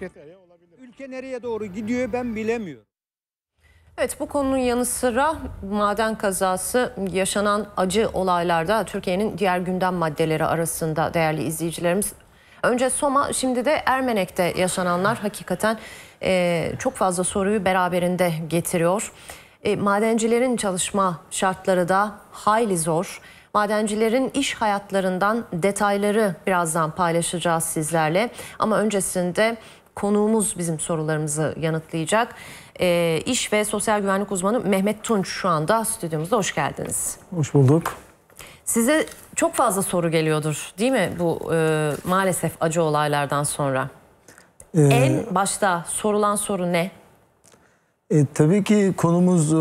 sekreteri Ülke nereye doğru gidiyor ben bilemiyorum. Evet bu konunun yanı sıra maden kazası yaşanan acı olaylarda Türkiye'nin diğer gündem maddeleri arasında değerli izleyicilerimiz. Önce Soma şimdi de Ermenek'te yaşananlar hakikaten e, çok fazla soruyu beraberinde getiriyor. E, madencilerin çalışma şartları da hayli zor. Madencilerin iş hayatlarından detayları birazdan paylaşacağız sizlerle. Ama öncesinde konuğumuz bizim sorularımızı yanıtlayacak. E, iş ve Sosyal Güvenlik Uzmanı Mehmet Tunç şu anda stüdyomuzda. Hoş geldiniz. Hoş bulduk. Size çok fazla soru geliyordur değil mi bu e, maalesef acı olaylardan sonra? Ee, en başta sorulan soru ne? E, tabii ki konumuz e,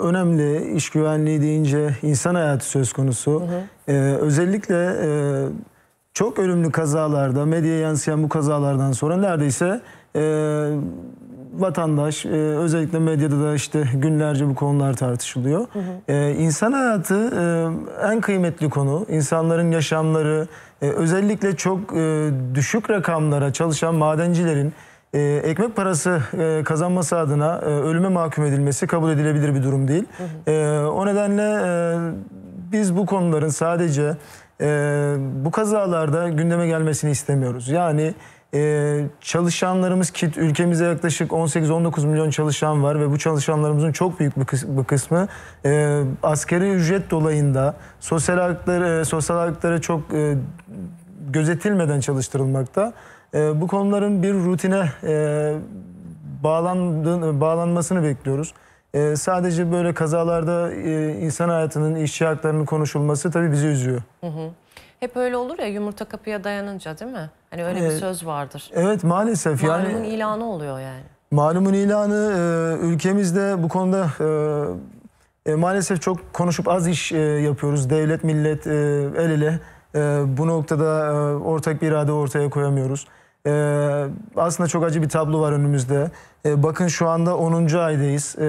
önemli. İş güvenliği deyince insan hayatı söz konusu. Hı hı. E, özellikle... E, çok ölümlü kazalarda, medyaya yansıyan bu kazalardan sonra neredeyse e, vatandaş, e, özellikle medyada da işte günlerce bu konular tartışılıyor. Hı hı. E, insan hayatı e, en kıymetli konu. insanların yaşamları, e, özellikle çok e, düşük rakamlara çalışan madencilerin ee, ekmek parası e, kazanması adına e, ölüme mahkum edilmesi kabul edilebilir bir durum değil. Hı hı. E, o nedenle e, biz bu konuların sadece e, bu kazalarda gündeme gelmesini istemiyoruz. Yani e, çalışanlarımız ki ülkemize yaklaşık 18-19 milyon çalışan var ve bu çalışanlarımızın çok büyük bir, kıs- bir kısmı e, askeri ücret dolayında sosyal hakları e, sosyal hakları çok e, gözetilmeden çalıştırılmakta. E, bu konuların bir rutine e, bağlandığını, bağlanmasını bekliyoruz. E, sadece böyle kazalarda e, insan hayatının, işçi haklarının konuşulması tabii bizi üzüyor. Hı hı. Hep öyle olur ya yumurta kapıya dayanınca değil mi? Hani öyle bir ee, söz vardır. Evet maalesef. Malumun yani, ilanı oluyor yani. Malumun ilanı e, ülkemizde bu konuda e, e, maalesef çok konuşup az iş e, yapıyoruz. Devlet, millet e, el ele. E, bu noktada e, ortak bir irade ortaya koyamıyoruz. E, aslında çok acı bir tablo var önümüzde. E, bakın şu anda 10. aydayız. E,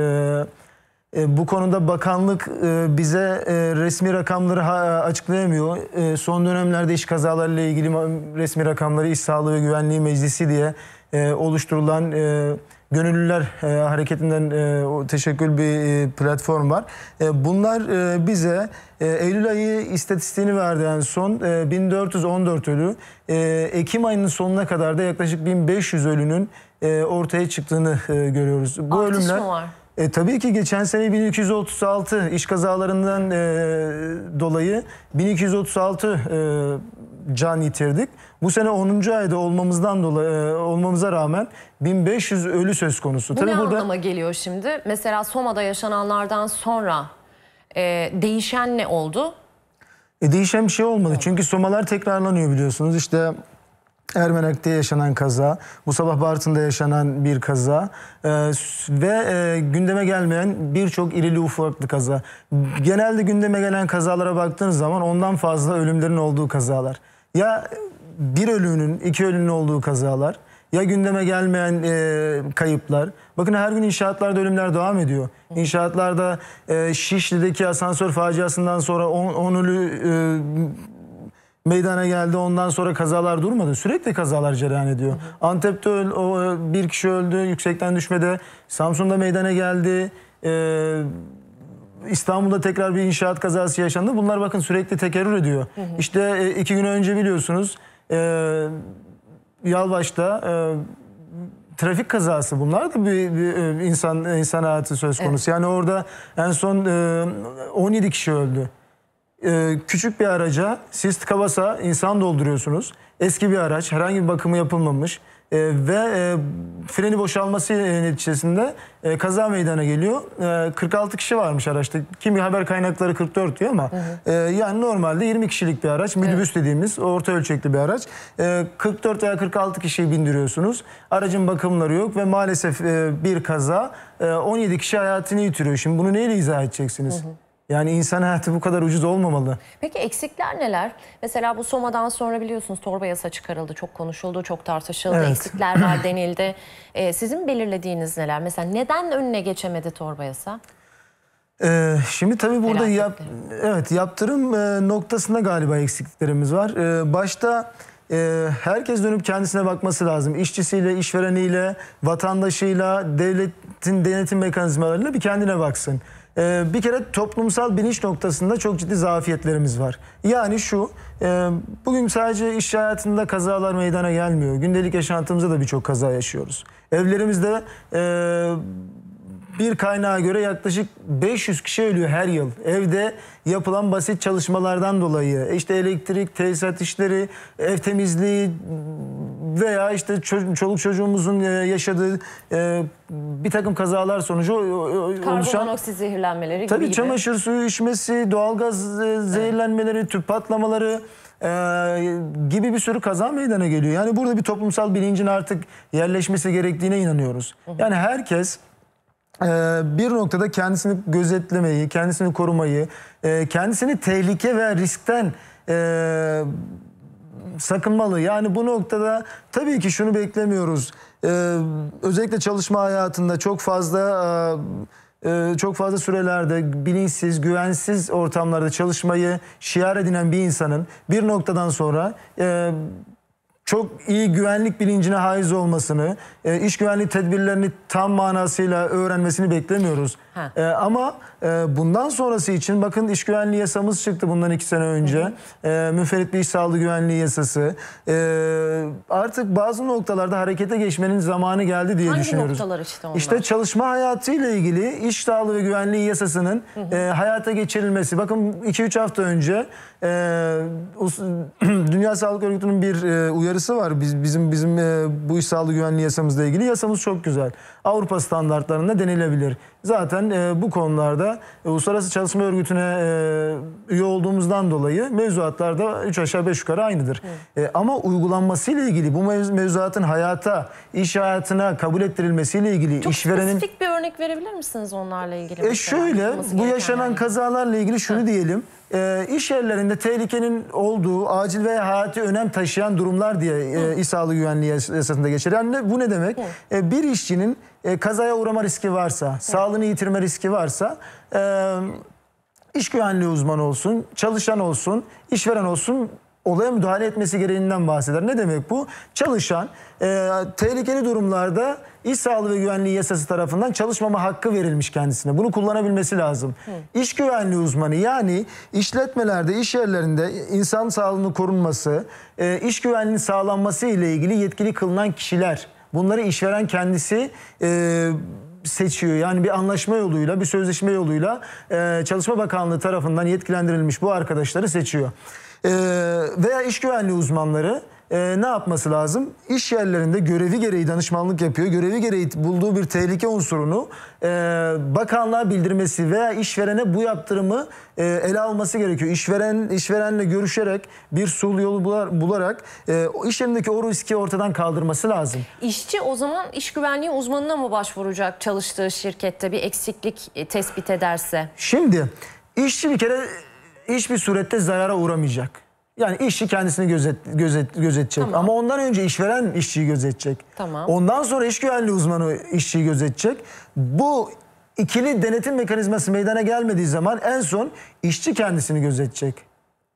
e, bu konuda bakanlık e, bize e, resmi rakamları ha, açıklayamıyor. E, son dönemlerde iş kazalarıyla ilgili resmi rakamları İş Sağlığı ve Güvenliği Meclisi diye e, oluşturulan... E, Gönüllüler e, Hareketi'nden e, o bir e, platform var. E, bunlar e, bize e, Eylül ayı istatistiğini verdi en son. E, 1414 ölü. E, Ekim ayının sonuna kadar da yaklaşık 1500 ölünün e, ortaya çıktığını e, görüyoruz. Bu Artış ölümler, mı var? E, tabii ki geçen sene 1236 iş kazalarından e, dolayı 1236 e, can yitirdik. Bu sene 10. ayda olmamızdan dolayı e, olmamıza rağmen 1500 ölü söz konusu. Bu Tabii ne burada... anlama geliyor şimdi? Mesela Soma'da yaşananlardan sonra e, değişen ne oldu? E, değişen bir şey olmadı. Çünkü Somalar tekrarlanıyor biliyorsunuz. İşte Ermenek'te yaşanan kaza, bu sabah Bartın'da yaşanan bir kaza e, ve e, gündeme gelmeyen birçok irili ufaklı kaza. Genelde gündeme gelen kazalara baktığınız zaman ondan fazla ölümlerin olduğu kazalar ya bir ölünün iki ölünün olduğu kazalar ya gündeme gelmeyen e, kayıplar. Bakın her gün inşaatlarda ölümler devam ediyor. İnşaatlarda e, Şişli'deki asansör faciasından sonra 10 ölü e, meydana geldi. Ondan sonra kazalar durmadı. Sürekli kazalar cereyan ediyor. Hı hı. Antep'te öl, o, e, bir kişi öldü yüksekten düşmede. Samsun'da meydana geldi. Eee İstanbul'da tekrar bir inşaat kazası yaşandı. Bunlar bakın sürekli tekerrür ediyor. Hı hı. İşte e, iki gün önce biliyorsunuz e, Yalvaç'ta e, trafik kazası bunlar da bir, bir e, insan insan hayatı söz konusu. Evet. Yani orada en son e, 17 kişi öldü. E, küçük bir araca siz kabasa insan dolduruyorsunuz. Eski bir araç herhangi bir bakımı yapılmamış. E, ve e, freni boşalması neticesinde e, kaza meydana geliyor. E, 46 kişi varmış araçta. Kimi haber kaynakları 44 diyor ama hı hı. E, yani normalde 20 kişilik bir araç. Minibüs evet. dediğimiz orta ölçekli bir araç. E, 44 veya 46 kişiyi bindiriyorsunuz. Aracın bakımları yok ve maalesef e, bir kaza e, 17 kişi hayatını yitiriyor. Şimdi bunu neyle izah edeceksiniz? Hı hı. Yani insan hayatı bu kadar ucuz olmamalı. Peki eksikler neler? Mesela bu Soma'dan sonra biliyorsunuz torba yasa çıkarıldı, çok konuşuldu, çok tartışıldı, evet. eksikler var denildi. Ee, sizin belirlediğiniz neler? Mesela neden önüne geçemedi torba yasa? Ee, şimdi tabii burada yap, evet yaptırım e, noktasında galiba eksikliklerimiz var. Ee, başta e, herkes dönüp kendisine bakması lazım. İşçisiyle, işvereniyle, vatandaşıyla, devletin denetim mekanizmalarıyla bir kendine baksın. Ee, bir kere toplumsal bilinç noktasında çok ciddi zafiyetlerimiz var. Yani şu, e, bugün sadece iş hayatında kazalar meydana gelmiyor. Gündelik yaşantımızda da birçok kaza yaşıyoruz. Evlerimizde e, bir kaynağa göre yaklaşık 500 kişi ölüyor her yıl. Evde yapılan basit çalışmalardan dolayı. işte elektrik, tesisat işleri, ev temizliği veya işte çoluk çocuğumuzun e, yaşadığı e, bir takım kazalar sonucu e, oluşan... Karbonmonoksit zehirlenmeleri tabii gibi. Tabii çamaşır suyu içmesi, doğalgaz zehirlenmeleri, evet. tüp patlamaları ee, gibi bir sürü kaza meydana geliyor. Yani burada bir toplumsal bilincin artık yerleşmesi gerektiğine inanıyoruz. Yani herkes ee, bir noktada kendisini gözetlemeyi, kendisini korumayı, e, kendisini tehlike ve riskten e, sakınmalı. Yani bu noktada tabii ki şunu beklemiyoruz. Ee, özellikle çalışma hayatında çok fazla e, çok fazla sürelerde bilinçsiz, güvensiz ortamlarda çalışmayı şiar edinen bir insanın bir noktadan sonra çok iyi güvenlik bilincine haiz olmasını, e, iş güvenliği tedbirlerini tam manasıyla öğrenmesini beklemiyoruz. E, ama e, bundan sonrası için bakın iş güvenliği yasamız çıktı bundan iki sene önce. E, müferit bir iş sağlığı güvenliği yasası. E, artık bazı noktalarda harekete geçmenin zamanı geldi diye Hangi düşünüyoruz. noktalar işte onlar? İşte çalışma hayatıyla ilgili iş sağlığı ve güvenliği yasasının e, hayata geçirilmesi. Bakın 2-3 hafta önce e, Dünya Sağlık Örgütü'nün bir e, uyarısı var. Biz, bizim bizim e, bu iş sağlığı güvenliği yasamızla ilgili. Yasamız çok güzel. Avrupa standartlarında denilebilir. Zaten e, bu konularda e, Uluslararası Çalışma Örgütü'ne e, üye olduğumuzdan dolayı mevzuatlarda 3 aşağı 5 yukarı aynıdır. Evet. E, ama uygulanmasıyla ilgili bu mevzuatın hayata, iş hayatına kabul ettirilmesiyle ilgili Çok işverenin... Çok spesifik bir örnek verebilir misiniz onlarla ilgili? E şöyle bu yaşanan kazalarla ilgili şunu Hı. diyelim. E, iş yerlerinde tehlikenin olduğu acil ve hayati önem taşıyan durumlar diye e, Hı. e, İş Sağlığı Güvenliği esasında geçer. Yani bu ne demek? E, bir işçinin e, kazaya uğrama riski varsa, Hı. sağlığını yitirme riski varsa... E, iş güvenliği uzmanı olsun, çalışan olsun, işveren olsun olaya müdahale etmesi gereğinden bahseder. Ne demek bu? Çalışan e, tehlikeli durumlarda İş Sağlığı ve Güvenliği Yasası tarafından çalışmama hakkı verilmiş kendisine. Bunu kullanabilmesi lazım. Hı. İş güvenliği uzmanı yani işletmelerde, iş yerlerinde insan sağlığının korunması, e, iş güvenliğinin sağlanması ile ilgili yetkili kılınan kişiler. Bunları işveren kendisi e, seçiyor. Yani bir anlaşma yoluyla, bir sözleşme yoluyla e, Çalışma Bakanlığı tarafından yetkilendirilmiş bu arkadaşları seçiyor. veya iş güvenliği uzmanları e, ne yapması lazım? İş yerlerinde görevi gereği danışmanlık yapıyor. Görevi gereği bulduğu bir tehlike unsurunu e, bakanlığa bildirmesi veya işverene bu yaptırımı e, ele alması gerekiyor. İşveren işverenle görüşerek bir sul yolu bularak e, iş yerindeki o riski ortadan kaldırması lazım. İşçi o zaman iş güvenliği uzmanına mı başvuracak çalıştığı şirkette bir eksiklik e, tespit ederse? Şimdi işçi bir kere hiçbir surette zarara uğramayacak. Yani işçi kendisini gözet, gözet, gözetecek. Tamam. Ama ondan önce işveren işçiyi gözetecek. Tamam. Ondan sonra iş güvenliği uzmanı işçiyi gözetecek. Bu ikili denetim mekanizması meydana gelmediği zaman en son işçi kendisini gözetecek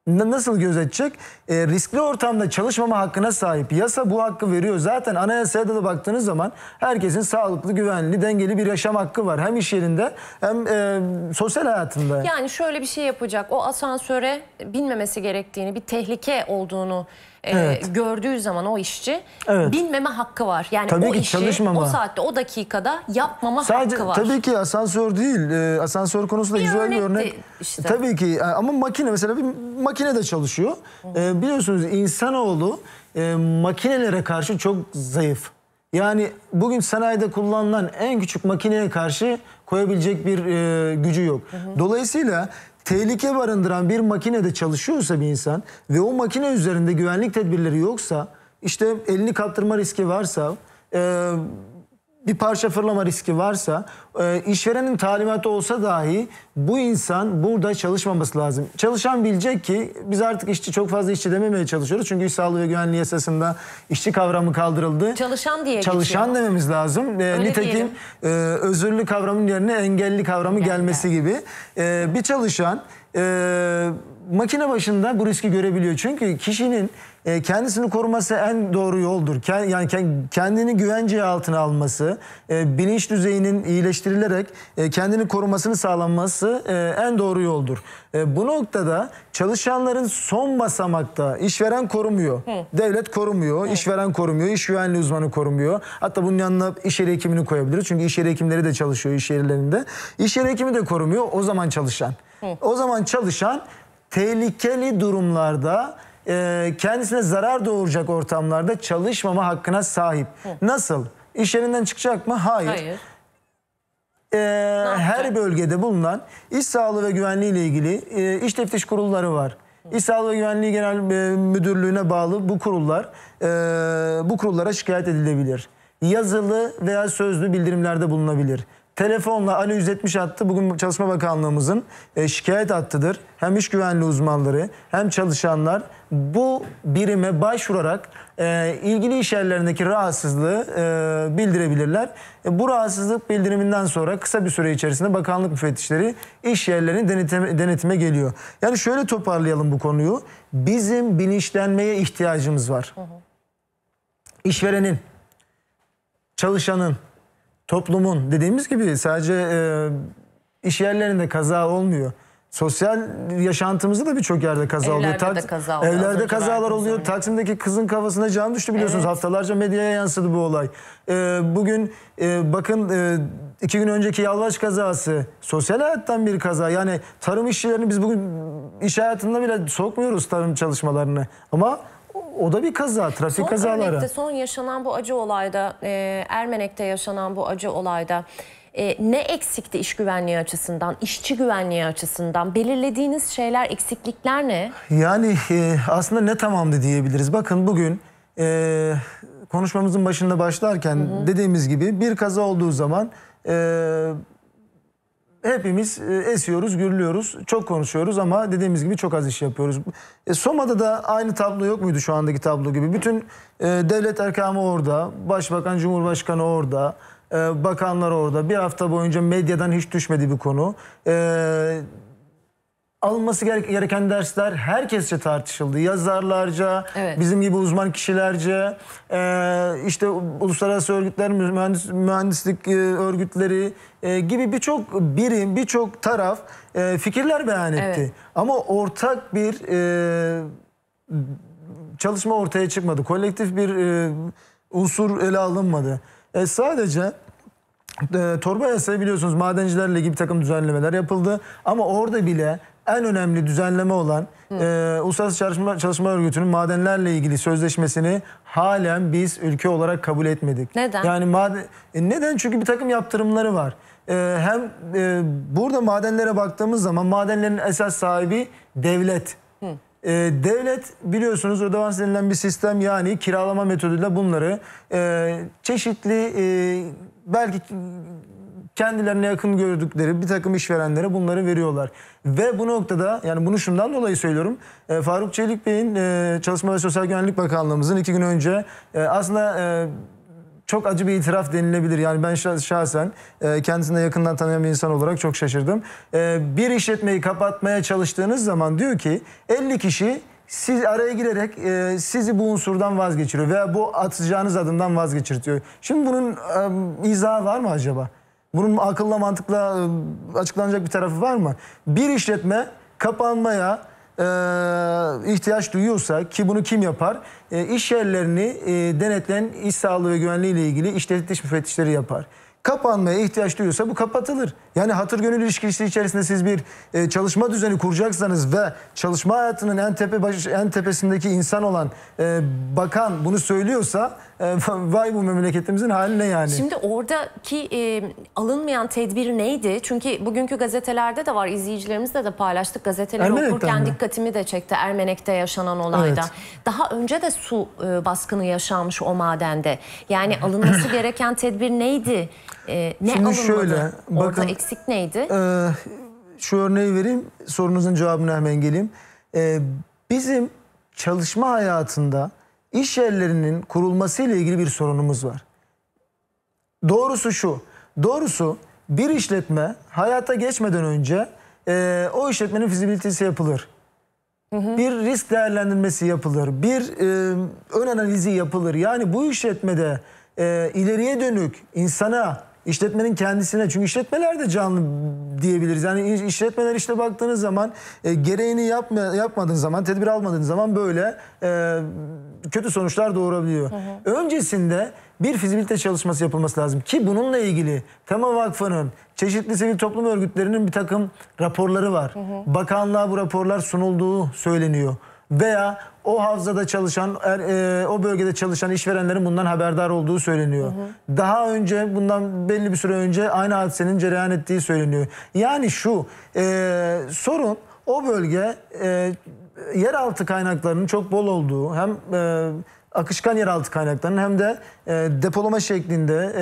nasıl gözetecek? E, ee, riskli ortamda çalışmama hakkına sahip. Yasa bu hakkı veriyor. Zaten anayasaya da, baktığınız zaman herkesin sağlıklı, güvenli, dengeli bir yaşam hakkı var. Hem iş yerinde hem e, sosyal hayatında. Yani şöyle bir şey yapacak. O asansöre binmemesi gerektiğini, bir tehlike olduğunu e, evet. e, gördüğü zaman o işçi evet. bilmeme hakkı var. Yani tabii o ki, işi çalışmama. o saatte o dakikada yapmama Sadece, hakkı var. Tabii ki asansör değil. E, asansör konusunda bir güzel bir örnek. Işte. E, tabii ki e, ama makine mesela bir makine de çalışıyor. E, biliyorsunuz insanoğlu e, makinelere karşı çok zayıf. Yani bugün sanayide kullanılan en küçük makineye karşı koyabilecek bir e, gücü yok. Hı hı. Dolayısıyla tehlike barındıran bir makinede çalışıyorsa bir insan ve o makine üzerinde güvenlik tedbirleri yoksa işte elini kaptırma riski varsa e, bir parça fırlama riski varsa e, işverenin talimatı olsa dahi bu insan burada çalışmaması lazım. Çalışan bilecek ki biz artık işçi çok fazla işçi dememeye çalışıyoruz. Çünkü iş sağlığı ve güvenliği yasasında işçi kavramı kaldırıldı. Çalışan diye Çalışan geçiyor. dememiz lazım. E, Öyle nitekim diyelim. E, özürlü kavramın yerine engelli kavramı yani gelmesi yani. gibi. E, bir çalışan makine başında bu riski görebiliyor. Çünkü kişinin e, kendisini koruması en doğru yoldur. Kend, yani kendini güvence altına alması, e, bilinç düzeyinin iyileştirilerek e, kendini korumasını sağlanması e, en doğru yoldur. E, bu noktada çalışanların son basamakta işveren korumuyor, Hı. devlet korumuyor, Hı. işveren korumuyor, iş güvenliği uzmanı korumuyor. Hatta bunun yanına iş yeri hekimini koyabiliriz. Çünkü iş yeri hekimleri de çalışıyor iş yerlerinde. İş yeri hekimi de korumuyor o zaman çalışan. Hı. O zaman çalışan tehlikeli durumlarda e, kendisine zarar doğuracak ortamlarda çalışmama hakkına sahip. Hı. Nasıl? İş yerinden çıkacak mı? Hayır. Hayır. E, her bölgede bulunan iş sağlığı ve güvenliği ile ilgili e, iş teftiş kurulları var. İş Sağlığı ve Güvenliği Genel e, Müdürlüğü'ne bağlı bu kurullar e, bu kurullara şikayet edilebilir. Yazılı veya sözlü bildirimlerde bulunabilir telefonla analiz etmiş attı. Bugün Çalışma Bakanlığımızın e, şikayet attıdır. Hem iş güvenliği uzmanları hem çalışanlar bu birime başvurarak e, ilgili iş yerlerindeki rahatsızlığı e, bildirebilirler. E, bu rahatsızlık bildiriminden sonra kısa bir süre içerisinde bakanlık müfettişleri iş yerlerini denetime, denetime geliyor. Yani şöyle toparlayalım bu konuyu. Bizim bilinçlenmeye ihtiyacımız var. Hı hı. İşverenin, çalışanın, toplumun dediğimiz gibi sadece e, iş yerlerinde kaza olmuyor. Sosyal yaşantımızda da birçok yerde kaza evlerde oluyor. Evlerde de kaza oluyor. Evlerde kazalar oluyor. Önce. Taksim'deki kızın kafasına can düştü biliyorsunuz. Evet. Haftalarca medyaya yansıdı bu olay. Ee, bugün e, bakın e, iki gün önceki Yalvaç kazası. Sosyal hayattan bir kaza. Yani tarım işçilerini biz bugün iş hayatında bile sokmuyoruz tarım çalışmalarını. Ama o da bir kaza, trafik son kazaları. Örnekte, son yaşanan bu acı olayda, e, Ermenek'te yaşanan bu acı olayda e, ne eksikti iş güvenliği açısından, işçi güvenliği açısından? Belirlediğiniz şeyler, eksiklikler ne? Yani e, aslında ne tamamdı diyebiliriz. Bakın bugün e, konuşmamızın başında başlarken hı hı. dediğimiz gibi bir kaza olduğu zaman... E, hepimiz e, esiyoruz, gürlüyoruz, çok konuşuyoruz ama dediğimiz gibi çok az iş yapıyoruz. E, Soma'da da aynı tablo yok muydu şu andaki tablo gibi? Bütün e, devlet erkamı orada, başbakan, cumhurbaşkanı orada, e, bakanlar orada. Bir hafta boyunca medyadan hiç düşmedi bir konu. E, alması gereken dersler herkesçe tartışıldı. Yazarlarca, evet. bizim gibi uzman kişilerce, e, işte uluslararası örgütler, mühendis, mühendislik e, örgütleri e, gibi birçok birim, birçok taraf fikirler beyan etti. Evet. Ama ortak bir çalışma ortaya çıkmadı. Kolektif bir unsur ele alınmadı. sadece e, torba yasayı biliyorsunuz madencilerle gibi bir takım düzenlemeler yapıldı. Ama orada bile en önemli düzenleme olan e, Uluslararası Çalışma, Çalışma Örgütü'nün madenlerle ilgili sözleşmesini halen biz ülke olarak kabul etmedik. Neden? Yani maden, e, neden? Çünkü bir takım yaptırımları var. E, hem e, burada madenlere baktığımız zaman madenlerin esas sahibi devlet. E, devlet biliyorsunuz ödevans denilen bir sistem yani kiralama metoduyla bunları e, çeşitli e, belki kendilerine yakın gördükleri bir takım işverenlere bunları veriyorlar. Ve bu noktada yani bunu şundan dolayı söylüyorum. E, Faruk Çelik Bey'in e, Çalışma ve Sosyal Güvenlik Bakanlığımızın iki gün önce e, aslında... E, çok acı bir itiraf denilebilir. Yani ben şahsen e, kendisini yakından tanıyan bir insan olarak çok şaşırdım. E, bir işletmeyi kapatmaya çalıştığınız zaman diyor ki 50 kişi siz araya girerek e, sizi bu unsurdan vazgeçiriyor veya bu atacağınız adımdan vazgeçirtiyor. Şimdi bunun e, izahı var mı acaba? Bunun akılla mantıkla ıı, açıklanacak bir tarafı var mı? Bir işletme kapanmaya e, ihtiyaç duyuyorsa ki bunu kim yapar? E, iş yerlerini e, denetleyen iş sağlığı ve güvenliği ile ilgili işletiş müfettişleri yapar kapanmaya ihtiyaç duyuyorsa bu kapatılır. Yani hatır gönül ilişkisi içerisinde siz bir e, çalışma düzeni kuracaksanız ve çalışma hayatının en tepe baş, en tepesindeki insan olan e, bakan bunu söylüyorsa ee, vay bu memleketimizin ne yani. Şimdi oradaki e, alınmayan tedbir neydi? Çünkü bugünkü gazetelerde de var izleyicilerimizle de paylaştık. Gazeteleri Ermenek'ten okurken mi? dikkatimi de çekti Ermenek'te yaşanan olayda. Evet. Daha önce de su e, baskını yaşanmış o madende. Yani alınması gereken tedbir neydi? E, ne Şimdi alınmadı? Şöyle, bakın, Orada eksik neydi? E, şu örneği vereyim sorunuzun cevabını hemen geleyim. E, bizim çalışma hayatında iş yerlerinin kurulması ile ilgili bir sorunumuz var. Doğrusu şu, doğrusu bir işletme hayata geçmeden önce e, o işletmenin fizibilitesi yapılır. Bir risk değerlendirmesi yapılır, bir e, ön analizi yapılır. Yani bu işletmede e, ileriye dönük insana İşletmenin kendisine çünkü işletmeler de canlı diyebiliriz. Yani işletmeler işte baktığınız zaman e, gereğini yapma, yapmadığın zaman tedbir almadığın zaman böyle e, kötü sonuçlar doğurabiliyor. Hı hı. Öncesinde bir fizibilite çalışması yapılması lazım ki bununla ilgili Tema Vakfı'nın çeşitli sivil toplum örgütlerinin bir takım raporları var. Hı hı. Bakanlığa bu raporlar sunulduğu söyleniyor veya o havzada çalışan, er, e, o bölgede çalışan işverenlerin bundan haberdar olduğu söyleniyor. Hı hı. Daha önce, bundan belli bir süre önce aynı hadisenin cereyan ettiği söyleniyor. Yani şu, e, sorun o bölge e, yeraltı kaynaklarının çok bol olduğu hem... E, akışkan yeraltı kaynaklarının hem de e, depolama şeklinde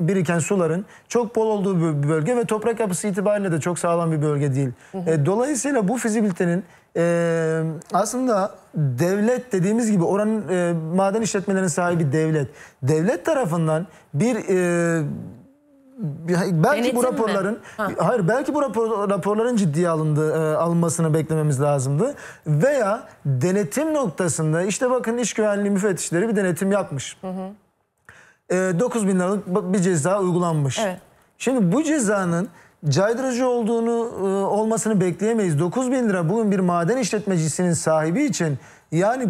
e, biriken suların çok bol olduğu bir bölge ve toprak yapısı itibariyle de çok sağlam bir bölge değil. Hı hı. E, dolayısıyla bu fizibilitenin e, aslında devlet dediğimiz gibi oranın e, maden işletmelerinin sahibi devlet. Devlet tarafından bir... E, belki Denetim bu raporların ha. hayır belki bu rapor, raporların ciddiye alındı e, alınmasını beklememiz lazımdı veya denetim noktasında işte bakın iş güvenliği müfettişleri bir denetim yapmış. Hı hı. E, 9 bin liralık bir ceza uygulanmış. Evet. Şimdi bu cezanın caydırıcı olduğunu e, olmasını bekleyemeyiz. 9 bin lira bugün bir maden işletmecisinin sahibi için yani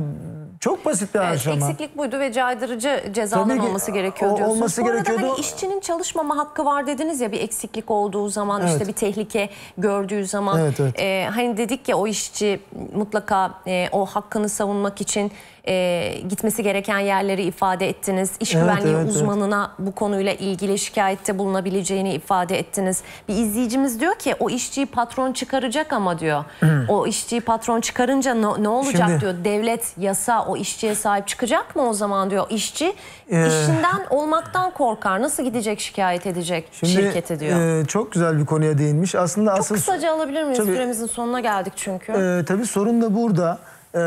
çok basit bir evet, harcama. Eksiklik buydu ve caydırıcı cezalar olması gerekiyor diyorsunuz. Olması Sonra gerekiyordu. hani işçinin çalışmama hakkı var dediniz ya bir eksiklik olduğu zaman evet. işte bir tehlike gördüğü zaman. Evet, evet. E, hani dedik ya o işçi mutlaka e, o hakkını savunmak için e, gitmesi gereken yerleri ifade ettiniz. İş evet, güvenliği evet, uzmanına evet. bu konuyla ilgili şikayette bulunabileceğini ifade ettiniz. Bir izleyicimiz diyor ki o işçiyi patron çıkaracak ama diyor. Hmm. o işçiyi patron çıkarınca ne, ne olacak Şimdi, diyor. Devlet, yasa o işçiye sahip çıkacak mı o zaman diyor. İşçi e, ee, işinden olmaktan korkar. Nasıl gidecek şikayet edecek Şimdi, şirkete diyor. E, çok güzel bir konuya değinmiş. Aslında çok asıl, kısaca alabilir miyiz? Tabii, Süremizin sonuna geldik çünkü. E, tabii sorun da burada. Ee,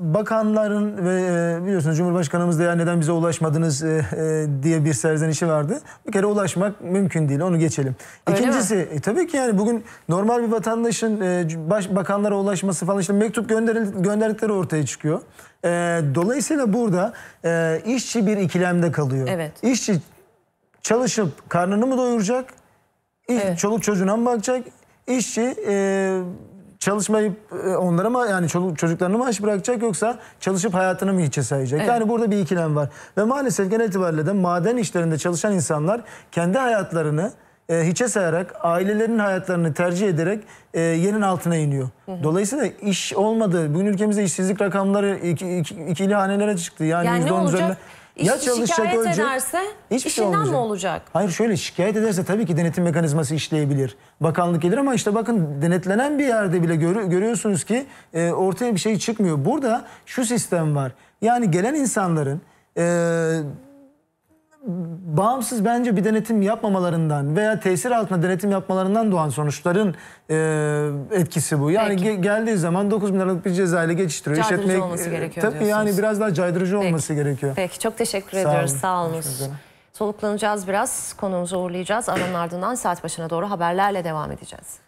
bakanların ve e, biliyorsunuz Cumhurbaşkanımız da ya neden bize ulaşmadınız e, e, diye bir serzenişi vardı. Bir kere ulaşmak mümkün değil onu geçelim. Öyle İkincisi e, tabii ki yani bugün normal bir vatandaşın e, baş, bakanlara ulaşması falan işte mektup gönderil, gönderdikleri ortaya çıkıyor. E, dolayısıyla burada e, işçi bir ikilemde kalıyor. Evet. İşçi çalışıp karnını mı doyuracak? İş, evet. Çoluk çocuğuna mı bakacak? İşçi... E, çalışmayıp e, onlara mı yani çocuklarını mı aç bırakacak yoksa çalışıp hayatını mı hiçe sayacak? Evet. Yani burada bir ikilem var. Ve maalesef genel itibariyle de maden işlerinde çalışan insanlar kendi hayatlarını e, hiçe sayarak ailelerinin hayatlarını tercih ederek e, yerin altına iniyor. Hı hı. Dolayısıyla iş olmadı. Bugün ülkemizde işsizlik rakamları iki, iki, ikili hanelere çıktı. Yani, yani %10 üzerinde. İşçi ya çalışacak şikayet ölecek, ederse hiçbir şey işinden şey olmayacak. mi olacak? Hayır şöyle şikayet ederse tabii ki denetim mekanizması işleyebilir. Bakanlık gelir ama işte bakın denetlenen bir yerde bile gör, görüyorsunuz ki e, ortaya bir şey çıkmıyor. Burada şu sistem var. Yani gelen insanların e, bağımsız bence bir denetim yapmamalarından veya tesir altında denetim yapmalarından doğan sonuçların e, etkisi bu. Yani ge- geldiği zaman 9 bin liralık bir cezayla geçiştiriyor. Caydırıcı İşletmek, olması e, gerekiyor Tabii diyorsunuz. yani biraz daha caydırıcı Peki. olması gerekiyor. Peki çok teşekkür Sağ ediyoruz. Olun. Sağ olun. Soluklanacağız biraz. Konumuzu uğurlayacağız. Aranın ardından saat başına doğru haberlerle devam edeceğiz.